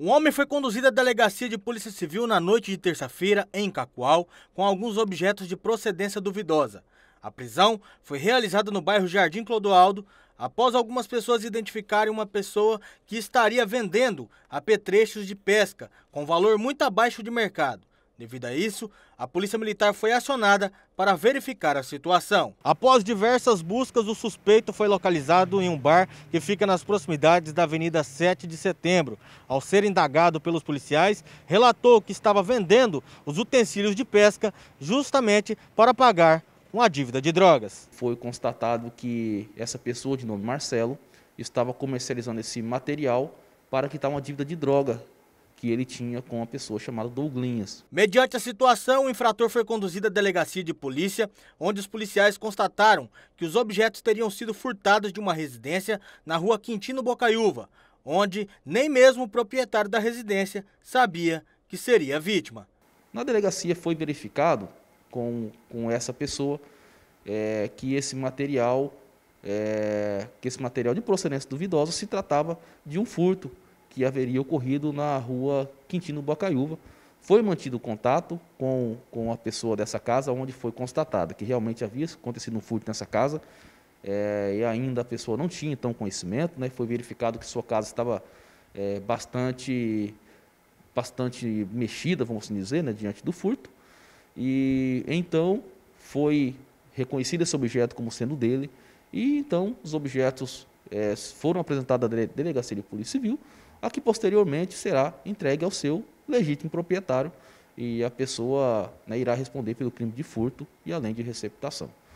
Um homem foi conduzido à delegacia de Polícia Civil na noite de terça-feira, em Cacoal, com alguns objetos de procedência duvidosa. A prisão foi realizada no bairro Jardim Clodoaldo, após algumas pessoas identificarem uma pessoa que estaria vendendo apetrechos de pesca com valor muito abaixo de mercado. Devido a isso, a Polícia Militar foi acionada para verificar a situação. Após diversas buscas, o suspeito foi localizado em um bar que fica nas proximidades da Avenida 7 de Setembro. Ao ser indagado pelos policiais, relatou que estava vendendo os utensílios de pesca justamente para pagar uma dívida de drogas. Foi constatado que essa pessoa de nome Marcelo estava comercializando esse material para quitar uma dívida de droga que ele tinha com uma pessoa chamada Douglinhas. Mediante a situação, o infrator foi conduzido à delegacia de polícia, onde os policiais constataram que os objetos teriam sido furtados de uma residência na rua Quintino Bocaiúva, onde nem mesmo o proprietário da residência sabia que seria vítima. Na delegacia foi verificado com, com essa pessoa é, que esse material é, que esse material de procedência duvidosa se tratava de um furto que haveria ocorrido na rua Quintino Bocaiúva. Foi mantido contato com, com a pessoa dessa casa, onde foi constatado que realmente havia acontecido um furto nessa casa, é, e ainda a pessoa não tinha então conhecimento, né? foi verificado que sua casa estava é, bastante, bastante mexida, vamos assim dizer, né? diante do furto, e então foi reconhecido esse objeto como sendo dele, e então os objetos é, foram apresentadas à Delegacia de Polícia Civil, a que posteriormente será entregue ao seu legítimo proprietário e a pessoa né, irá responder pelo crime de furto e além de receptação.